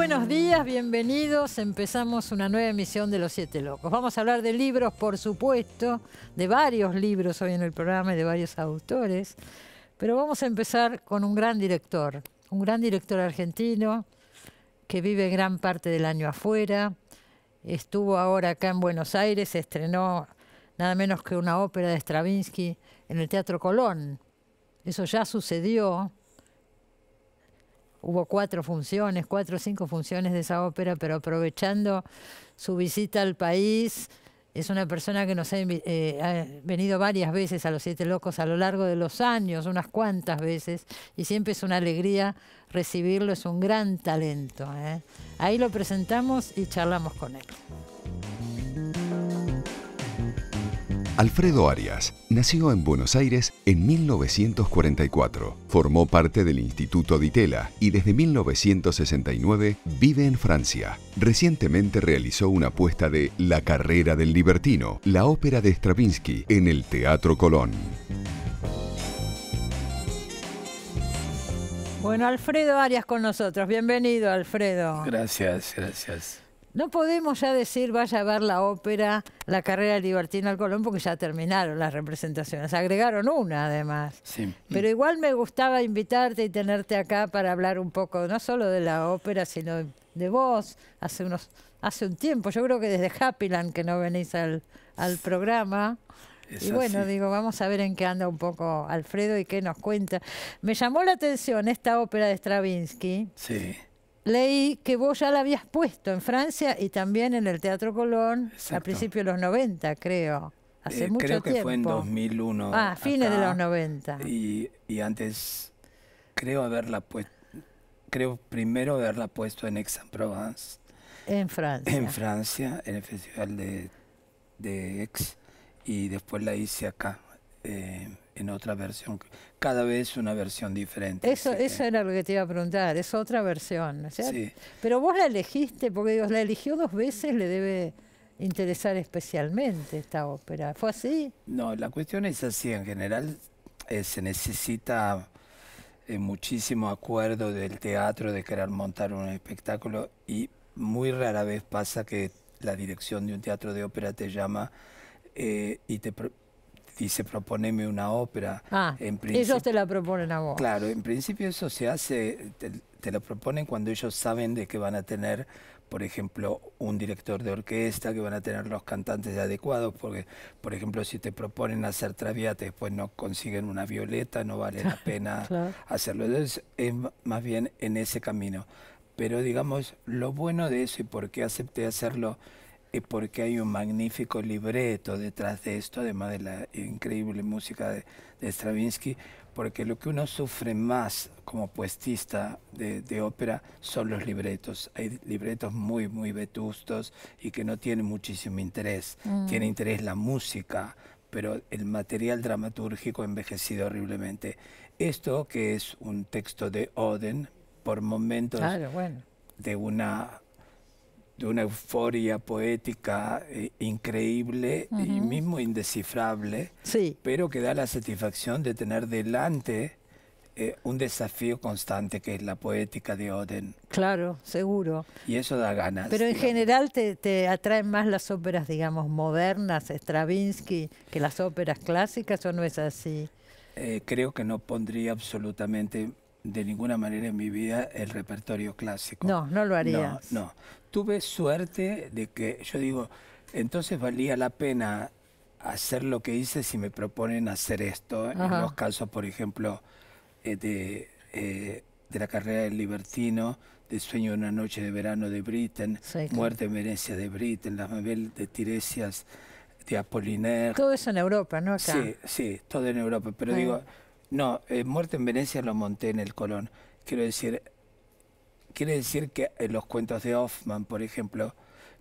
buenos días, bienvenidos. Empezamos una nueva emisión de Los Siete Locos. Vamos a hablar de libros, por supuesto, de varios libros hoy en el programa y de varios autores. Pero vamos a empezar con un gran director, un gran director argentino que vive gran parte del año afuera. Estuvo ahora acá en Buenos Aires, estrenó nada menos que una ópera de Stravinsky en el Teatro Colón. Eso ya sucedió hubo cuatro funciones, cuatro o cinco funciones de esa ópera, pero aprovechando su visita al país, es una persona que nos eh, ha, venido varias veces a Los Siete Locos a lo largo de los años, unas cuantas veces, y siempre es una alegría recibirlo, es un gran talento. ¿eh? Ahí lo presentamos y charlamos con él. Alfredo Arias nació en Buenos Aires en 1944. Formó parte del Instituto Ditela y desde 1969 vive en Francia. Recientemente realizó una apuesta de La carrera del libertino, la ópera de Stravinsky, en el Teatro Colón. Bueno, Alfredo Arias con nosotros. Bienvenido, Alfredo. Gracias, gracias no podemos ya decir vaya a ver la ópera, la carrera de Libertino al Colón, porque ya terminaron las representaciones. Agregaron una además. Pero igual me gustaba invitarte y tenerte acá para hablar un poco, no solo de la ópera, sino de vos. Hace, unos, hace un tiempo, yo creo que desde Happyland que no venís al, al programa. y bueno, digo, vamos a ver en qué anda un poco Alfredo y qué nos cuenta. Me llamó la atención esta ópera de Stravinsky. Sí Leí que vos ya la habías puesto en Francia y también en el Teatro Colón a principios de los 90, creo. Hace eh, creo que fue en 2001. Ah, fines de los 90. Y, antes creo haberla puesto, creo primero haberla puesto en Aix-en-Provence. En Francia. En Francia, en el Festival de, de Aix. Y después la hice acá, eh, en otra versión cada vez una versión diferente. Eso, eso era lo que te iba a preguntar, es otra versión, Pero vos la elegiste, porque Dios la eligió dos veces, le debe interesar especialmente esta ópera. ¿Fue así? No, la cuestión es así, en general eh, se necesita eh, muchísimo acuerdo del teatro de querer montar un espectáculo y muy rara vez pasa que la dirección de un teatro de ópera te llama eh, y te, y se proponeme una ópera. Ah, ellos te la proponen a vos. Claro, en principio eso se hace, te, lo proponen cuando ellos saben de que van a tener, por ejemplo, un director de orquesta, que van a tener los cantantes adecuados, porque, por ejemplo, si te proponen hacer traviata, después no consiguen una violeta, no vale la pena hacerlo. Entonces, es más bien en ese camino. Pero digamos, lo bueno de eso y por qué acepté hacerlo y porque hay un magnífico libreto detrás de esto, además de la increíble música de, Stravinsky, porque lo que uno sufre más como puestista de, ópera son los libretos. Hay libretos muy, muy vetustos y que no tienen muchísimo interés. Mm. Tiene interés la música, pero el material dramatúrgico envejecido horriblemente. Esto que es un texto de Oden, por momentos de una de una euforia poética eh, increíble y mismo indescifrable, sí. pero que da la satisfacción de tener delante eh, un desafío constante que es la poética de Oden. Claro, seguro. Y eso da ganas. Pero en general te, te, atraen más las óperas, digamos, modernas, Stravinsky, que las óperas clásicas, ¿o no es así? Eh, creo que no pondría absolutamente de ninguna manera en mi vida el repertorio clásico. No, no lo haría No, no. Tuve suerte de que, yo digo, entonces valía la pena hacer lo que hice si me proponen hacer esto. En los casos, por ejemplo, eh, eh, de, la carrera del libertino, de Sueño de una noche de verano de Britten, Muerte en Venecia de Britten, Las Mabel de Tiresias de Apollinaire. Todo eso en Europa, ¿no? Sí, sí, todo en Europa. Pero digo, no, eh, Muerte en Venecia lo monté en el Colón. Quiero decir, decir que en eh, los cuentos de Hoffman, por ejemplo,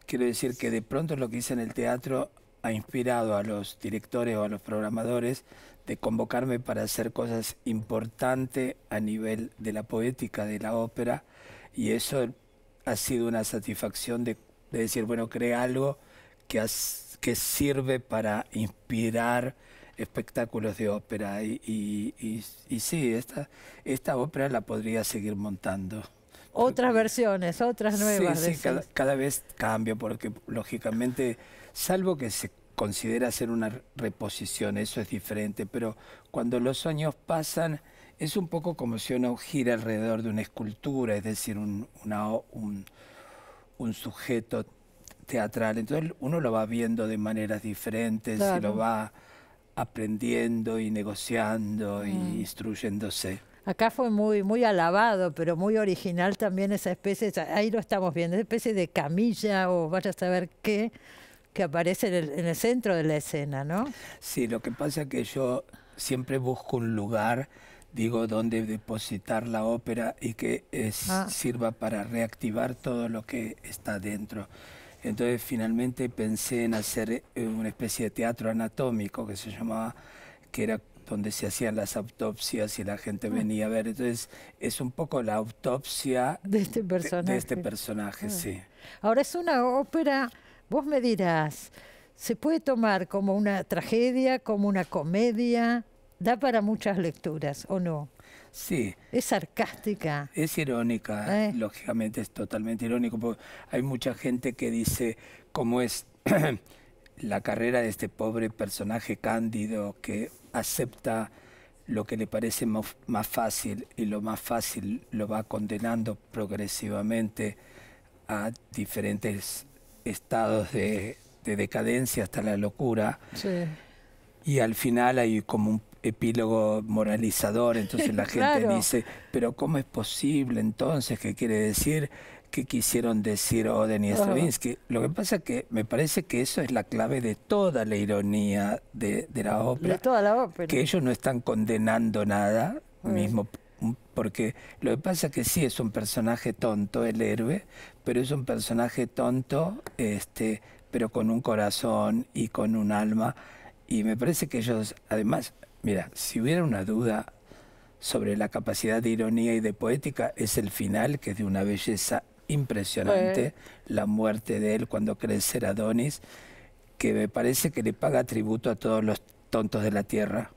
quiero decir que de pronto lo que hice en el teatro ha inspirado a los directores o a los programadores de convocarme para hacer cosas importantes a nivel de la poética, de la ópera, y eso ha sido una satisfacción de, decir, bueno, cree algo que, que sirve para inspirar espectáculos de ópera y, y, y, sí, esta, esta ópera la podría seguir montando. Otras versiones, otras nuevas. Sí, cada, vez cambio porque lógicamente, salvo que se considera hacer una reposición, eso es diferente, pero cuando los años pasan es un poco como si uno gira alrededor de una escultura, es decir, un, una, un, un sujeto teatral. Entonces uno lo va viendo de maneras diferentes y lo va aprendiendo y negociando y mm. instruyéndose. Acá fue muy, muy alabado, pero muy original también esa especie, ahí lo estamos viendo, esa especie de camilla o vaya a saber qué, que aparece en el, centro de la escena, ¿no? Sí, lo que pasa es que yo siempre busco un lugar, digo, donde depositar la ópera y que ah. sirva para reactivar todo lo que está dentro. Entonces finalmente pensé en hacer eh, una especie de teatro anatómico que se llamaba, que era donde se hacían las autopsias y la gente ah. venía a ver. Entonces es un poco la autopsia de este personaje. Este ah. sí. Ahora es una ópera, vos me dirás, se puede tomar como una tragedia, como una comedia, da para muchas lecturas, ¿o no? Sí. Es sarcástica. Es irónica, eh. lógicamente es totalmente irónico. Porque hay mucha gente que dice cómo es la carrera de este pobre personaje cándido que acepta lo que le parece más fácil y lo más fácil lo va condenando progresivamente a diferentes estados de, de decadencia hasta la locura. Sí. Y al final hay como un epílogo moralizador, entonces la gente dice, pero ¿cómo es posible entonces? ¿Qué quiere decir? ¿Qué quisieron decir Oden y Stravinsky? Lo que pasa es que me parece que eso es la clave de toda la ironía de, la ópera. De toda la ópera. Que ellos no están condenando nada, mismo mm, porque lo que pasa es que sí es un personaje tonto el héroe, pero es un personaje tonto, este, pero con un corazón y con un alma. Y me parece que ellos, además, Mira, si hubiera una duda sobre la capacidad de ironía y de poética, es el final, que es de una belleza impresionante, pues. la muerte de él cuando crece Adonis, que me parece que le paga tributo a todos los tontos de la tierra.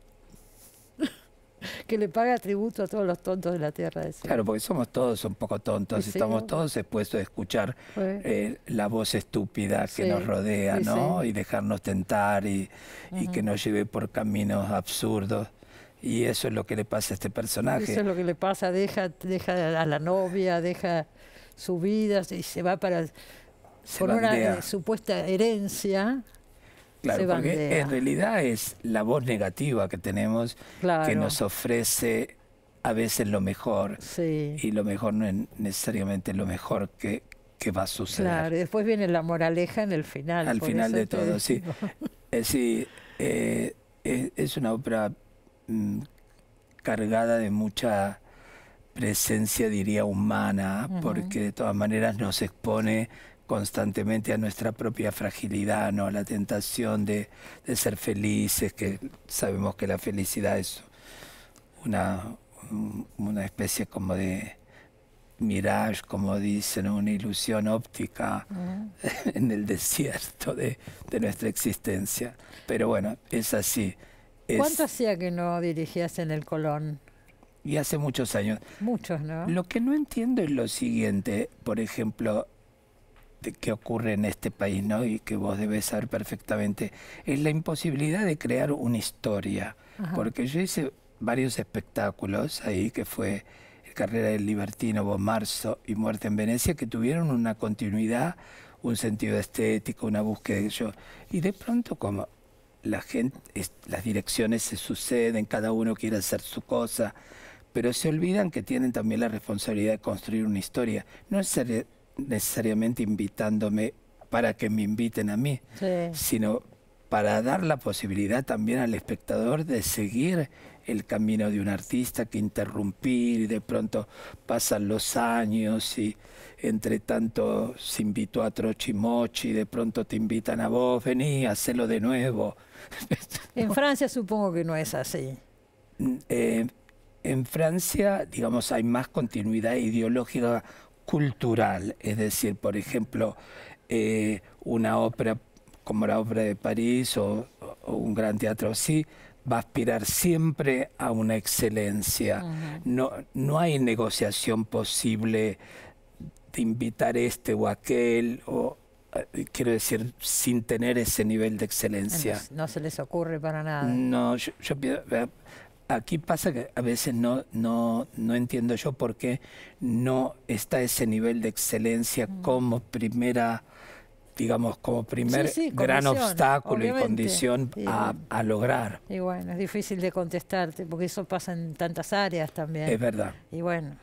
que le paga tributo a todos los tontos de la tierra. Claro, porque somos todos un poco tontos, estamos todos expuestos a escuchar eh, la voz estúpida que nos rodea, ¿no? Y dejarnos tentar y, que nos lleve por caminos absurdos. Y eso es lo que le pasa a este personaje. Eso es lo que le pasa, deja, a la novia, deja su vida y se va para... por una supuesta herencia Claro, porque en realidad es la voz negativa que tenemos que nos ofrece a veces lo mejor y lo mejor no es necesariamente lo mejor que, que va a suceder. Claro, después viene la moraleja en el final. Al final de todo, sí. Eh, es es, una obra mm, cargada de mucha presencia, diría, humana, porque de todas maneras nos expone constantemente a nuestra propia fragilidad, ¿no? a la tentación de, ser felices, que sabemos que la felicidad es una, una especie como de mirage, como dicen, una ilusión óptica mm. en el desierto de, nuestra existencia. Pero bueno, es así. ¿Cuánto hacía que no dirigías en el Colón? Y hace muchos años. Muchos, ¿no? Lo que no entiendo es lo siguiente, por ejemplo, este, que ocurre en este país, ¿no? Y que vos debes saber perfectamente, es la imposibilidad de crear una historia. Porque yo hice varios espectáculos ahí, que fue Carrera del Libertino, Marzo y Muerte en Venecia, que tuvieron una continuidad, un sentido estético, una búsqueda de Y de pronto, como la gente, las direcciones se suceden, cada uno quiere hacer su cosa, pero se olvidan que tienen también la responsabilidad de construir una historia. No es ser necesariamente invitándome para que me inviten a mí, sino para dar la posibilidad también al espectador de seguir el camino de un artista que interrumpir y de pronto pasan los años y entre tanto se invitó a Trochimochi, de pronto te invitan a vos, vení, hacelo de nuevo. En Francia supongo que no es así. Mm, eh, en Francia, digamos, hay más continuidad ideológica cultural, es decir, por ejemplo, eh, una ópera como la ópera de París o, un gran teatro así, va a aspirar siempre a una excelencia. no, no hay negociación posible de invitar este o aquel o, eh, quiero decir, sin tener ese nivel de excelencia. No, se les ocurre para nada. No, yo, yo aquí pasa que a veces no, no, no entiendo yo por qué no está ese nivel de excelencia mm. como primera digamos, como primer gran obstáculo y condición a, lograr. Y bueno, es difícil de contestarte, porque eso pasa en tantas áreas también. Es verdad. Y bueno.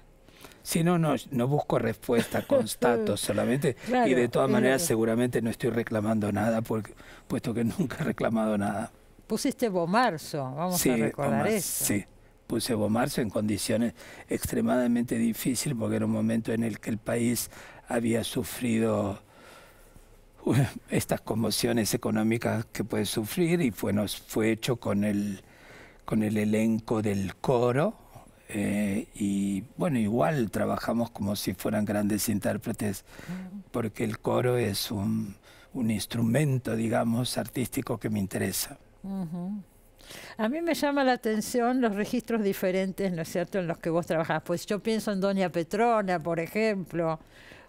Si no, no, busco respuesta, constato solamente. y de todas maneras, seguramente no estoy reclamando nada, puesto que nunca he reclamado nada. Pusiste Bomarzo, vamos a recordar eso. Sí, puse Bomarzo en condiciones extremadamente difíciles porque era un momento en el que el país había sufrido estas conmociones económicas que puede sufrir y fue, fue hecho con el, con el elenco del coro. Eh, y bueno, igual trabajamos como si fueran grandes intérpretes, porque el coro es un instrumento, digamos, artístico que me interesa mhm A mí me llama la atención los registros diferentes, ¿no es cierto?, en los que vos trabajás. Pues yo pienso en Doña Petrona, por ejemplo,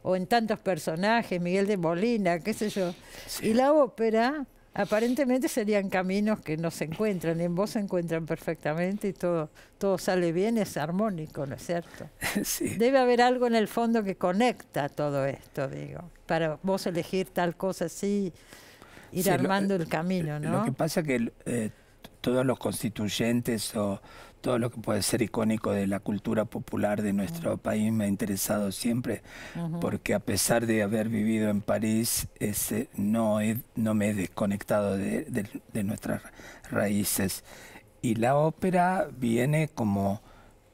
o en tantos personajes, Miguel de Molina, qué sé yo. Y la ópera, aparentemente serían caminos que no se encuentran, y en vos se encuentran perfectamente y todo, todo sale bien, es armónico, ¿no es cierto? Debe haber algo en el fondo que conecta todo esto, digo, para vos elegir tal cosa así ir armando eh, el camino, eh, ¿no? Lo que pasa que eh, todos los constituyentes o todo lo que puede ser icónico de la cultura popular de nuestro país me ha interesado siempre, porque a pesar de haber vivido en París, ese, no, no me he desconectado de, de, nuestras raíces. Y la ópera viene como,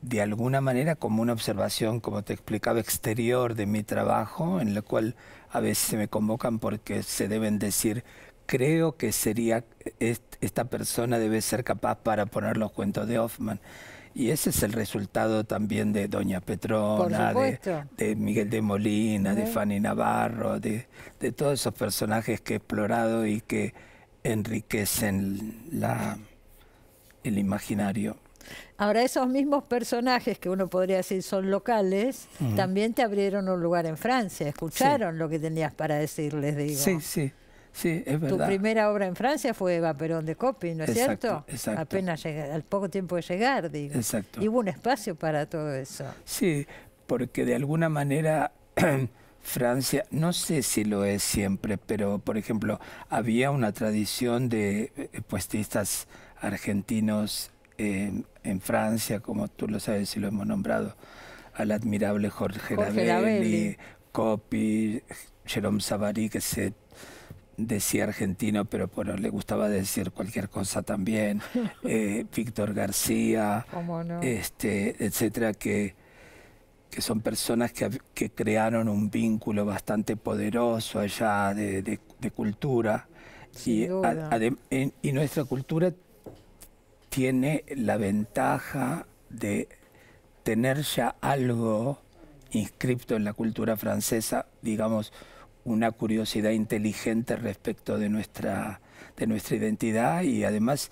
de alguna manera, como una observación, como te explicaba, exterior de mi trabajo, en la cual a veces se me convocan porque se deben decir creo que sería, esta persona debe ser capaz para poner los cuentos de Hoffman. Y ese es el resultado también de Doña Petrona, de, Miguel de Molina, de Fanny Navarro, de, todos esos personajes que he explorado y que enriquecen la, el imaginario. Ahora, esos mismos personajes que uno podría decir son locales, también te abrieron un lugar en Francia, escucharon lo que tenías para decirles, digo. Sí, sí. Tu primera obra en Francia fue Eva Perón de Copi, ¿no es cierto? Apenas al poco tiempo de llegar, digo. Y hubo un espacio para todo eso. Sí, porque de alguna manera Francia, no sé si lo es siempre, pero por ejemplo, había una tradición de eh, puestistas argentinos eh, en Francia, como tú lo sabes y lo hemos nombrado, al admirable Jorge, Jorge Lavelli, Copi, Jerome Savary, que se decía argentino, pero bueno, le gustaba decir cualquier cosa también, eh, Víctor García, este, etcétera, que, que son personas que, crearon un vínculo bastante poderoso allá de, cultura. Y, y nuestra cultura tiene la ventaja de tener ya algo inscripto en la cultura francesa, digamos, una curiosidad inteligente respecto de nuestra, de nuestra identidad y además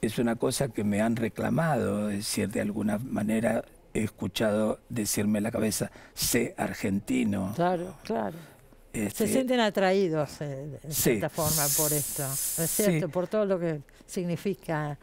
es una cosa que me han reclamado, es decir, de alguna manera he escuchado decirme en la cabeza, sé argentino. Claro, claro. se este, sienten atraídos eh, de cierta forma por esto, cierto? Por todo lo que significa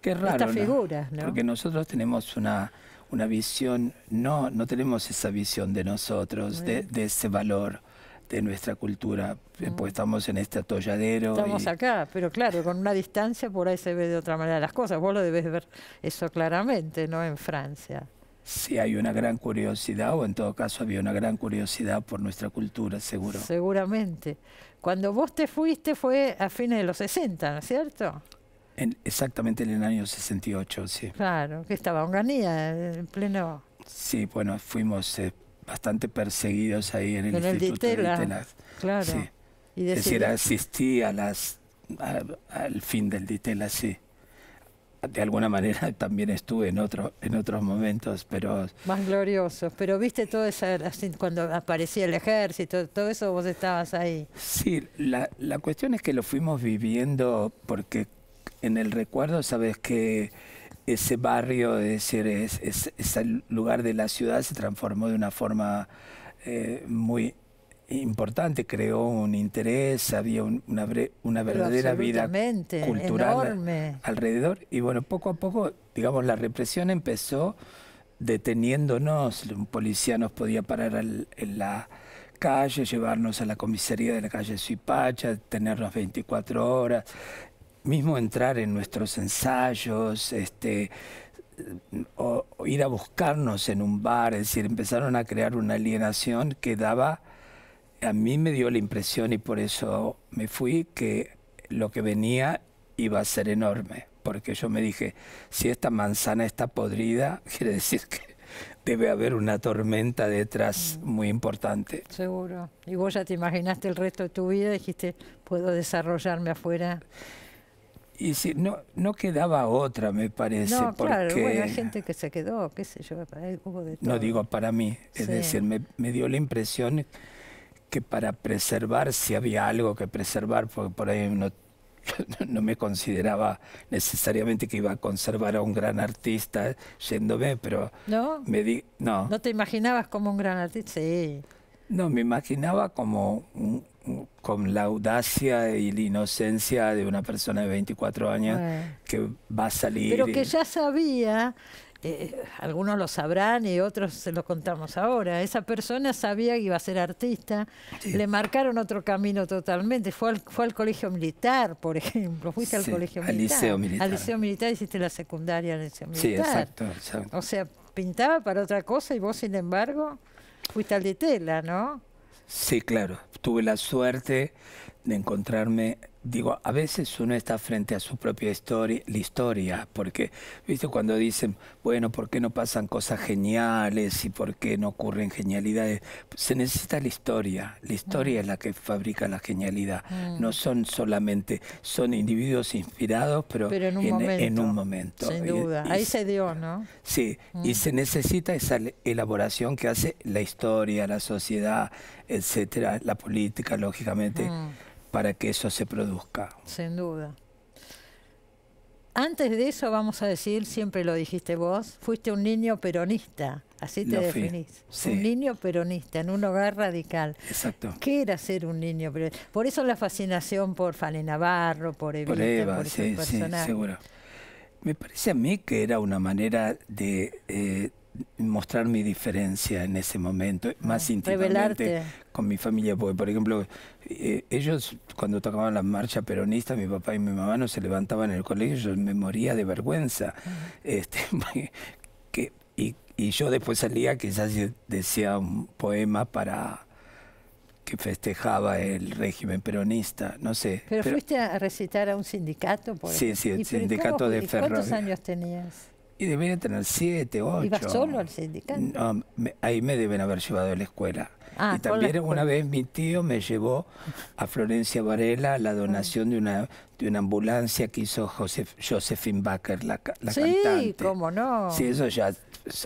Qué raro, figuras, Porque nosotros tenemos una, una visión, no, no tenemos esa visión de nosotros, de, de, ese valor de nuestra cultura, eh, mm. pues estamos en este atolladero. Estamos acá, pero claro, con una distancia por ahí se ve de otra manera las cosas. Vos lo debes ver eso claramente, ¿no? En Francia. Sí, hay una gran curiosidad, o en todo caso había una gran curiosidad por nuestra cultura, seguro. Seguramente. Cuando vos te fuiste fue a fines de los 60, ¿no es cierto? En, exactamente en el año 68, sí. Claro, que estaba Onganía, eh, en pleno... Sí, bueno, fuimos... Eh, bastante perseguidos ahí en el Instituto el de, Claro. es decir, asistí a las, al fin del Ditela, sí. De alguna manera también estuve en, otro, en otros momentos, pero... Más gloriosos, pero viste todo eso, cuando aparecía el ejército, todo eso vos estabas ahí. Sí, la, la cuestión es que lo fuimos viviendo porque en el recuerdo, sabes que ese barrio, decir, es, ese lugar de la ciudad se transformó de una forma eh, muy importante, creó un interés, había una, una, verdadera vida cultural alrededor. Y bueno, poco a poco, digamos, la represión empezó deteniéndonos, un policía nos podía parar en la calle, llevarnos a la comisaría de la calle Suipacha, tenernos 24 horas, mismo entrar en nuestros ensayos, este, o, ir a buscarnos en un bar, es decir, empezaron a crear una alienación que daba, a mí me dio la impresión y por eso me fui, que lo que venía iba a ser enorme, porque yo me dije, si esta manzana está podrida, quiere decir que debe haber una tormenta detrás mm. muy importante. Seguro. Y vos ya te imaginaste el resto de tu vida, dijiste, puedo desarrollarme afuera y si no, no quedaba otra, me parece. No, claro, porque... gente que se quedó, qué sé yo, de No digo para mí, es decir, me, dio la impresión que para preservar, si había algo que preservar, porque por ahí no, no me consideraba necesariamente que iba a conservar a un gran artista yéndome, pero... ¿No? Me di, no. ¿No te imaginabas como un gran artista? Sí. No, me imaginaba como un, con la audacia y la inocencia de una persona de 24 años que va a salir. Pero que ya sabía, eh, algunos lo sabrán y otros se lo contamos ahora, esa persona sabía que iba a ser artista, le marcaron otro camino totalmente, fue al, fue al colegio militar, por ejemplo, fuiste al colegio al militar. Liceo militar. Al liceo militar hiciste la secundaria al liceo militar. Sí, exacto. O sea, pintaba para otra cosa y vos, sin embargo, fuiste al de tela, ¿no? Sí, claro. Tuve la suerte de encontrarme digo, a veces uno está frente a su propia historia, la historia, porque, viste, cuando dicen, bueno, ¿por qué no pasan cosas geniales y por qué no ocurren genialidades? Se necesita la historia, la historia es la que fabrica la genialidad, mm. no son solamente, son individuos inspirados, pero, en, un momento, Sin duda, ahí se dio, ¿no? Sí, y mm. se necesita esa elaboración que hace la historia, la sociedad, etcétera, la política, lógicamente. Mm para que eso se produzca. Sin duda. Antes de eso vamos a decir, siempre lo dijiste vos, fuiste un niño peronista, así te definís. Un niño peronista en un hogar radical. Exacto. ¿Qué era ser un niño peronista? Por eso la fascinación por Fale Navarro, por Evita, por, Eva, por sí, sí, seguro. Me parece a mí que era una manera de eh, mostrar mi diferencia en ese momento, ah, más íntimamente con mi familia, porque por ejemplo, eh, ellos cuando tocaban la marcha peronista, mi papá y mi mamá no se levantaban en el colegio, yo me moría de vergüenza. Este, que, y, yo después salía, quizás decía un poema para que festejaba el régimen peronista, no sé. Pero, fuiste a recitar a un sindicato, por Sí, sí, el sindicato de Ferro. ¿Cuántos años tenías? Y debería tener siete, ocho. ¿Ibas solo al sindicato? No, ahí me deben haber llevado a la escuela. Ah, y también una vez mi tío me llevó a Florencia Varela la donación de una, de una ambulancia que hizo Joseph Josephine Baker, la, la sí, cantante. Sí, cómo no. Sí, eso ya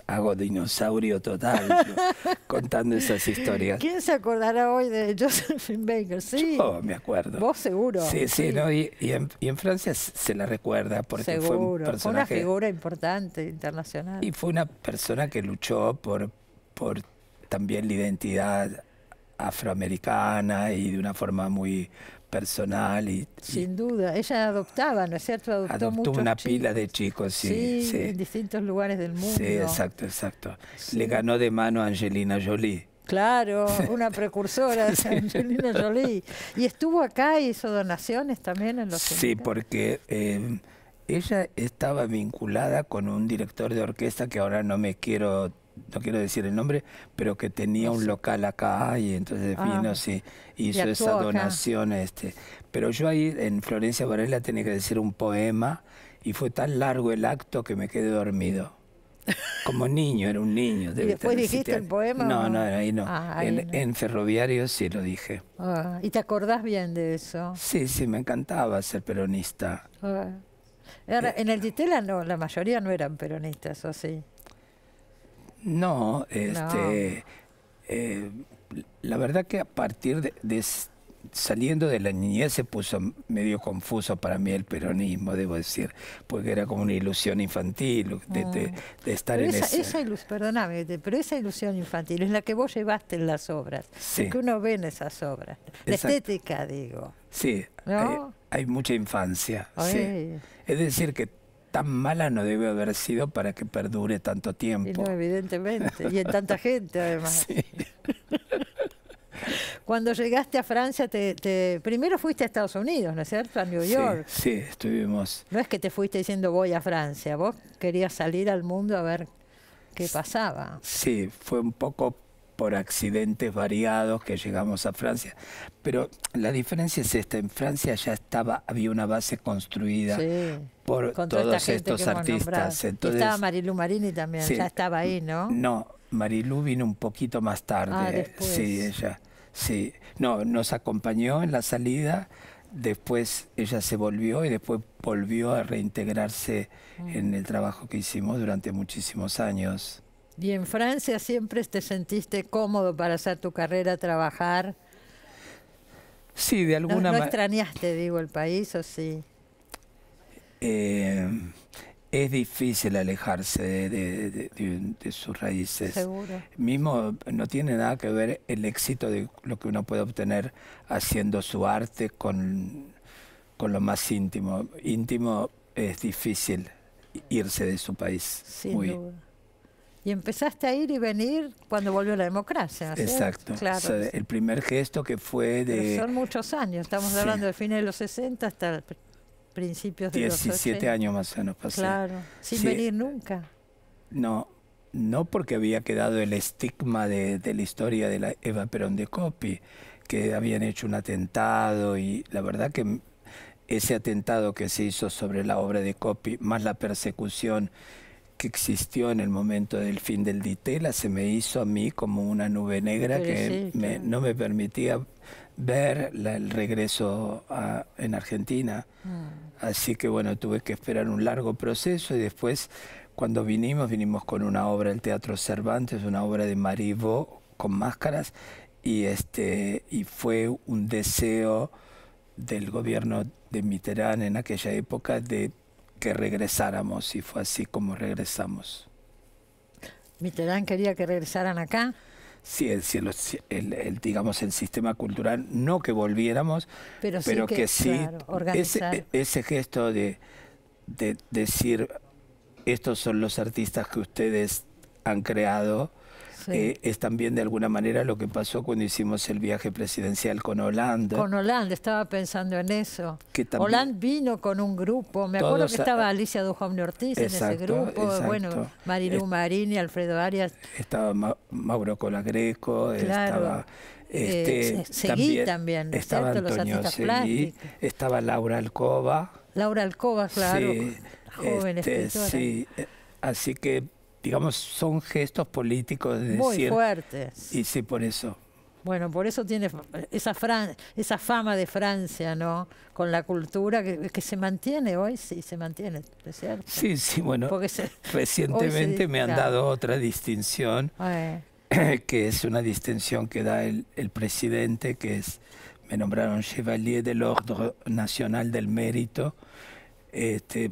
hago dinosaurio total contando esas historias. ¿Quién se acordará hoy de Josephine Baker? Sí. Yo me acuerdo. Vos seguro. Sí, sí, ¿no? Y, en, Francia se la recuerda porque fue Fue una figura importante internacional. Y fue una persona que luchó por, por también la identidad afroamericana y de una forma muy personal. Y, Sin duda, ella adoptaba, ¿no es cierto? Adoptó, una pila de chicos, sí, En distintos lugares del mundo. Sí, exacto, exacto. Le ganó de mano a Angelina Jolie. Claro, una precursora de Angelina Jolie. ¿Y estuvo acá y hizo donaciones también en los Sí, porque em, ella estaba vinculada con un director de orquesta que ahora no me quiero no quiero decir el nombre, pero que tenía un local acá y entonces vino, ah, sí, hizo esa donación. Este. Pero yo ahí en Florencia Varela tenía que decir un poema y fue tan largo el acto que me quedé dormido. Como niño, era un niño. ¿Y después dijiste el poema? No, no, ahí no. en, Ferroviario sí lo dije. Ah, ¿Y te acordás bien de eso? Sí, sí, me encantaba ser peronista. Ah. Eh, en el Titela no, la mayoría no eran peronistas, ¿o sí? No, este, eh, la verdad que a partir de, saliendo de la niñez se puso medio confuso para mí el peronismo, debo decir, porque era como una ilusión infantil ah. de, estar en esa, esa ilusión, pero esa ilusión infantil es la que vos llevaste en las obras, sí. que uno ve en esas obras, la estética digo. Sí, hay, hay, mucha infancia, sí. es decir que tan mala no debe haber sido para que perdure tanto tiempo. Y no, evidentemente, y en tanta gente además. Cuando llegaste a Francia, te, primero fuiste a Estados Unidos, ¿no es cierto? A New York. Sí, estuvimos. No es que te fuiste diciendo voy a Francia, vos querías salir al mundo a ver qué pasaba. Sí, fue un poco por accidentes variados que llegamos a Francia. Pero la diferencia es esta, en Francia ya estaba, había una base construida por todos estos artistas. Entonces, estaba Marilu Marini también, ya estaba ahí, ¿no? No, Marilu vino un poquito más tarde. Ah, sí, ella. Sí, no, nos acompañó en la salida, después ella se volvió y después volvió a reintegrarse mm. en el trabajo que hicimos durante muchísimos años. ¿Y en Francia siempre te sentiste cómodo para hacer tu carrera, trabajar? Sí, de alguna manera. ¿No, extrañaste, digo, el país o sí? Eh, es difícil alejarse de, sus raíces. Seguro. Mismo no tiene nada que ver el éxito de lo que uno puede obtener haciendo su arte con, lo más íntimo. Íntimo es difícil irse de su país. Sin y empezaste a ir y venir cuando volvió la democracia. Exacto. el primer gesto que fue de... son muchos años, estamos hablando de final de los 60 hasta principios de 17 17 años más o menos pasaron sin venir nunca. No, no porque había quedado el estigma de, la historia de la Eva Perón de Copi, que habían hecho un atentado y la verdad que ese atentado que se hizo sobre la obra de Copi, más la persecución que existió en el momento del fin del Ditela se me hizo a mí como una nube negra que no me permitía ver el regreso en Argentina. Mm. Así que bueno, tuve que esperar un largo proceso y después cuando vinimos, vinimos con una obra del Teatro Cervantes, una obra de Maribo con máscaras y, este, y fue un deseo del gobierno de Mitterrand en aquella época de que regresáramos y fue así como regresamos. Mitterrand quería que regresaran acá. Sí, el, el, el, digamos el sistema cultural, no que volviéramos, pero, que, sí, ese, ese, gesto de, de, decir, estos son los artistas que ustedes han creado, eh, es también de alguna manera lo que pasó cuando hicimos el viaje presidencial con Holanda. Con Holanda, estaba pensando en eso. Que vino con un grupo, me acuerdo que estaba Alicia Duhovne Ortiz en ese grupo, bueno, Marilu eh, Marini, Alfredo Arias. Estaba Mauro Colagreco, estaba... Eh, este, seguí también, estaba Antonio los seguí, estaba Laura Alcoba. Laura Alcoba, claro, sí, joven este, escritora. Sí, así que digamos, son gestos políticos de Muy fuertes. Y sí, por eso. Bueno, por eso tiene esa, Fran esa fama de Francia, ¿no? Con la cultura que, que, se mantiene hoy, sí, se mantiene, Sí, sí, bueno. Porque recientemente me han dado otra distinción, que es una distinción que da el, el presidente, que es, me nombraron Chevalier del orden Nacional del Mérito, este,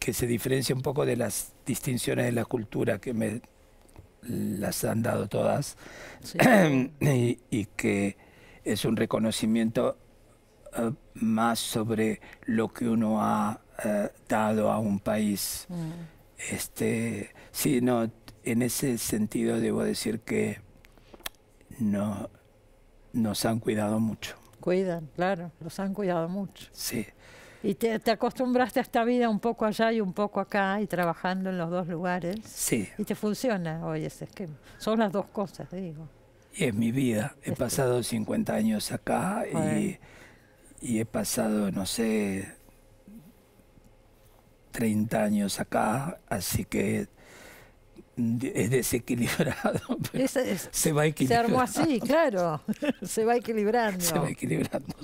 que se diferencia un poco de las distinciones de la cultura que me las han dado todas y, que es un reconocimiento eh, más sobre lo que uno ha eh, dado a un país. Mm. Este, sí, en ese sentido debo decir que no, nos han cuidado mucho. Cuidan, claro, los han cuidado mucho. Sí. ¿Y te, acostumbraste a esta vida un poco allá y un poco acá y trabajando en los dos lugares? Sí. ¿Y te funciona hoy ese esquema? Son las dos cosas, digo. Y es mi vida. He pasado 50 años acá y, he pasado, no sé, 30 años acá, así que es desequilibrado. se va equilibrando. Se armó así, claro. se va equilibrando. Se va equilibrando.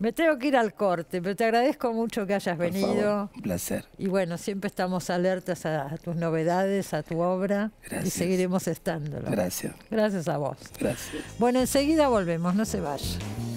Me tengo que ir al corte, pero te agradezco mucho que hayas venido. un placer. Y bueno, siempre estamos alertas a, tus novedades, a tu obra. Gracias. Y seguiremos estándolo. Gracias. Gracias a vos. Gracias. Bueno, enseguida volvemos, no se vaya.